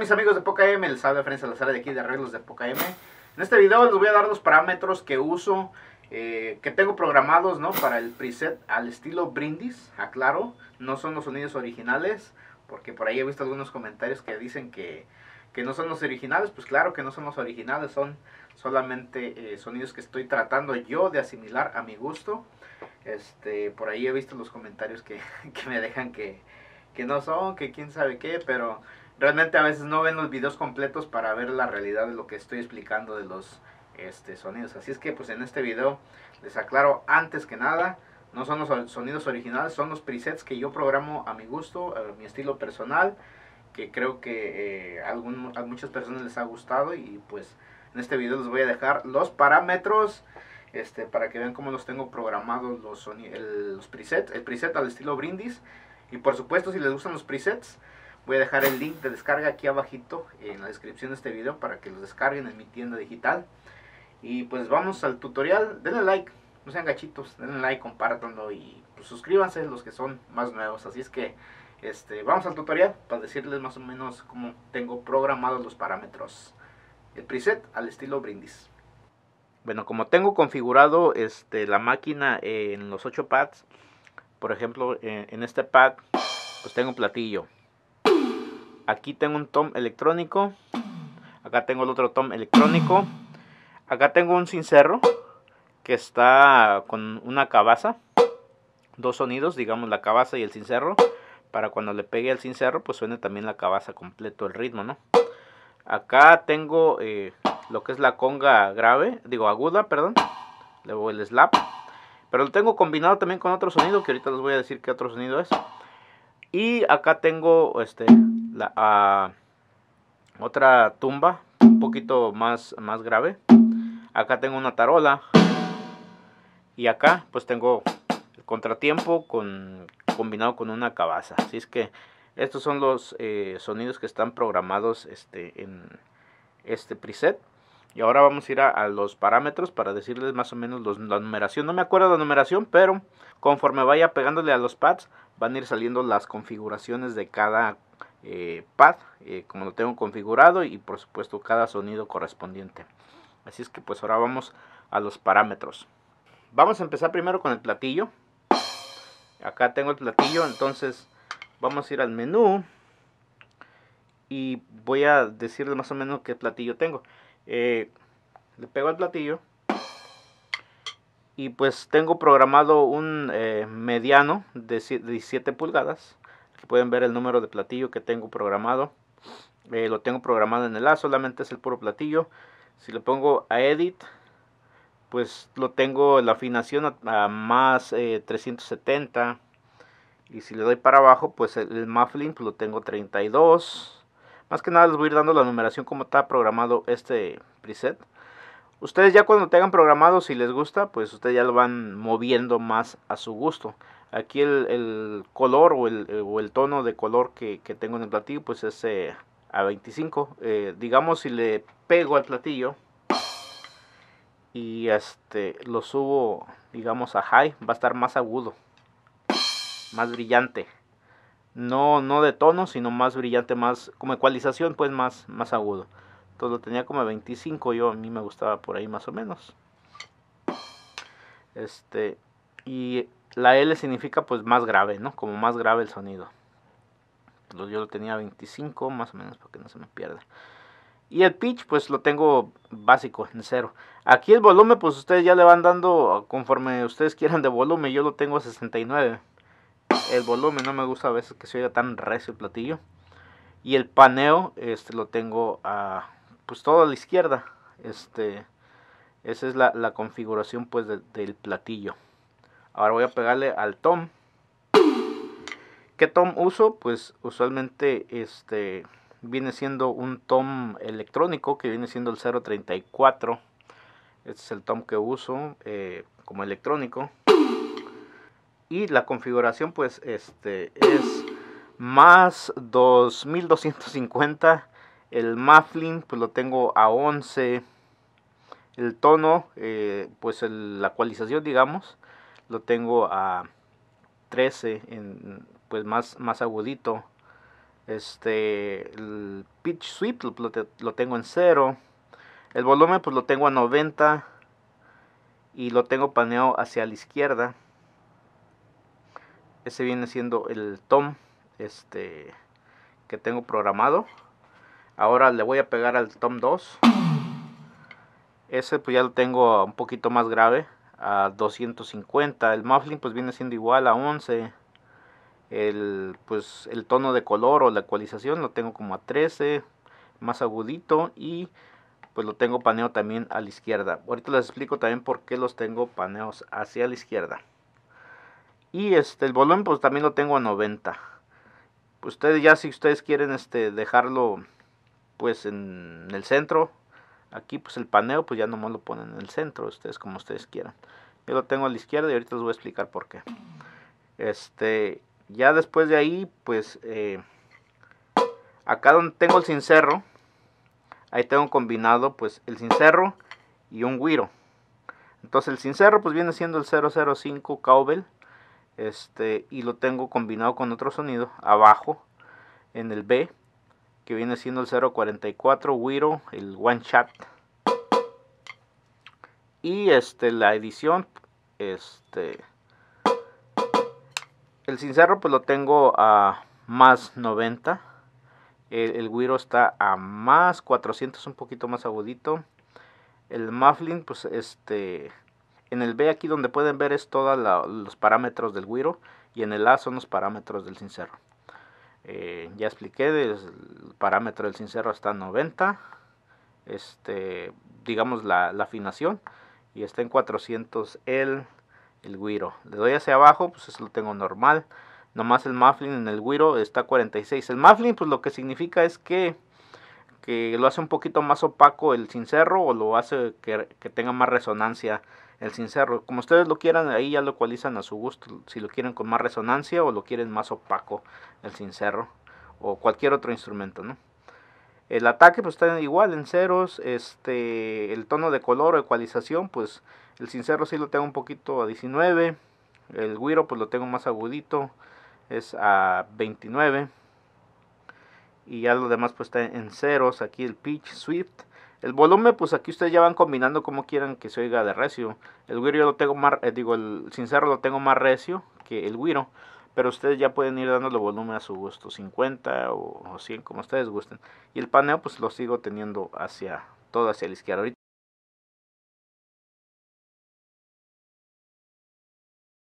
mis amigos de Poca M? Les habla la sala de aquí de Arreglos de Poca M. En este video les voy a dar los parámetros que uso, eh, que tengo programados, ¿no? Para el preset al estilo brindis, aclaro, no son los sonidos originales, porque por ahí he visto algunos comentarios que dicen que, que no son los originales, pues claro que no son los originales, son solamente eh, sonidos que estoy tratando yo de asimilar a mi gusto. Este, por ahí he visto los comentarios que, que me dejan que, que no son, que quién sabe qué, pero realmente a veces no ven los videos completos para ver la realidad de lo que estoy explicando de los este, sonidos. Así es que pues en este video les aclaro antes que nada, no son los sonidos originales, son los presets que yo programo a mi gusto, a mi estilo personal, que creo que eh, a muchas personas les ha gustado y pues en este video les voy a dejar los parámetros este, para que vean cómo los tengo programados los, los presets, el preset al estilo brindis y por supuesto si les gustan los presets Voy a dejar el link de descarga aquí abajito en la descripción de este video para que lo descarguen en mi tienda digital. Y pues vamos al tutorial, denle like, no sean gachitos, denle like, compártanlo y pues, suscríbanse los que son más nuevos. Así es que este, vamos al tutorial para decirles más o menos cómo tengo programados los parámetros. El preset al estilo brindis. Bueno, como tengo configurado este, la máquina en los 8 pads, por ejemplo, en este pad, pues tengo un platillo. Aquí tengo un tom electrónico. Acá tengo el otro tom electrónico. Acá tengo un sincerro que está con una cabaza. Dos sonidos, digamos la cabaza y el sincerro Para cuando le pegue al sincerro pues suene también la cabaza completo el ritmo, ¿no? Acá tengo eh, lo que es la conga grave, digo aguda, perdón. Luego el slap. Pero lo tengo combinado también con otro sonido, que ahorita les voy a decir qué otro sonido es. Y acá tengo este otra tumba un poquito más, más grave. Acá tengo una tarola. Y acá pues tengo el contratiempo combinado con una cabaza. Así es que estos son los eh, sonidos que están programados este, en este preset. Y ahora vamos a ir a, los parámetros para decirles más o menos la numeración. No me acuerdo la numeración, pero conforme vaya pegándole a los pads van a ir saliendo las configuraciones de cada eh, pad eh, como lo tengo configurado y por supuesto cada sonido correspondiente así es que pues ahora vamos a los parámetros vamos a empezar primero con el platillo acá tengo el platillo entonces vamos a ir al menú y voy a decirle más o menos qué platillo tengo eh, le pego al platillo y pues tengo programado un mediano de 17 pulgadas pueden ver el número de platillo que tengo programado eh, lo tengo programado en el A solamente es el puro platillo si le pongo a edit pues lo tengo la afinación a, más 370 eh, y si le doy para abajo pues el, muffling pues lo tengo 32 más que nada les voy a ir dando la numeración como está programado este preset. Ustedes ya cuando tengan programado, si les gusta, pues ustedes ya lo van moviendo más a su gusto. Aquí el, color eh, o el, tono de color que, tengo en el platillo pues es eh, a 25. Eh, digamos si le pego al platillo y este lo subo digamos a high va a estar más agudo más brillante no no de tono sino más brillante más como ecualización pues más más agudo entonces lo tenía como a 25 yo a mí me gustaba por ahí más o menos este y la L significa pues más grave, ¿no? Como más grave el sonido. Pues, yo lo tenía 25 más o menos para que no se me pierda. Y el pitch pues lo tengo básico, en cero. Aquí el volumen pues ustedes ya le van dando conforme ustedes quieran de volumen. Yo lo tengo a 69. El volumen no me gusta a veces que se oiga tan recio el platillo. Y el paneo este lo tengo a pues todo a la izquierda. Este, esa es la, configuración pues del platillo. Ahora voy a pegarle al tom. ¿Qué tom uso? Pues usualmente este viene siendo un tom electrónico que viene siendo el 034. Este es el tom que uso eh, como electrónico. Y la configuración pues este es más 2250. El muffling pues lo tengo a 11. El tono eh, pues la cualización, digamos lo tengo a 13 en, pues más, más agudito este el pitch sweep lo, lo tengo en 0 el volumen pues lo tengo a 90 y lo tengo paneado hacia la izquierda ese viene siendo el tom este que tengo programado ahora le voy a pegar al tom 2 ese pues ya lo tengo un poquito más grave a 250. El muffling pues viene siendo igual a 11. El, pues, el tono de color o la ecualización lo tengo como a 13, más agudito y pues lo tengo paneo también a la izquierda. Ahorita les explico también por qué los tengo paneos hacia la izquierda. Y este, el volumen pues también lo tengo a 90. Ustedes ya si ustedes quieren este, dejarlo pues en el centro Aquí pues el paneo pues ya nomás lo ponen en el centro, ustedes como ustedes quieran. Yo lo tengo a la izquierda y ahorita les voy a explicar por qué. Este, ya después de ahí pues eh, acá donde tengo el sincerro ahí tengo combinado pues el sincerro y un guiro. Entonces el sincerro pues viene siendo el 005 Cowbell. Este, y lo tengo combinado con otro sonido abajo en el B que viene siendo el 044 Wiro, el One Shot. Y este, la edición, este, el sincero pues lo tengo a más 90. El, Wiro está a más 400, un poquito más agudito. El muffling, pues este, en el B aquí donde pueden ver es todos los parámetros del Wiro y en el A son los parámetros del sincero. Eh, ya expliqué, el parámetro del sincero está 90, este, digamos la, afinación, y está en 400 el, el guiro. Le doy hacia abajo, pues eso lo tengo normal, nomás el muffling en el guiro está 46. El muffling pues lo que significa es que, que lo hace un poquito más opaco el sincero o lo hace que, que tenga más resonancia el sincero Como ustedes lo quieran, ahí ya lo ecualizan a su gusto. Si lo quieren con más resonancia o lo quieren más opaco el sincero o cualquier otro instrumento, ¿no? El ataque pues está igual en ceros, este, el tono de color o ecualización, pues el sincero sí lo tengo un poquito a 19, el guiro pues lo tengo más agudito, es a 29. Y ya lo demás pues está en ceros, aquí el pitch, swift, el volumen, pues aquí ustedes ya van combinando como quieran que se oiga de recio. El guiro yo lo tengo más, eh, digo, el sincero lo tengo más recio que el guiro. Pero ustedes ya pueden ir dándole volumen a su gusto, 50 o, 100, como ustedes gusten. Y el paneo, pues lo sigo teniendo hacia, todo hacia la izquierda. Ahorita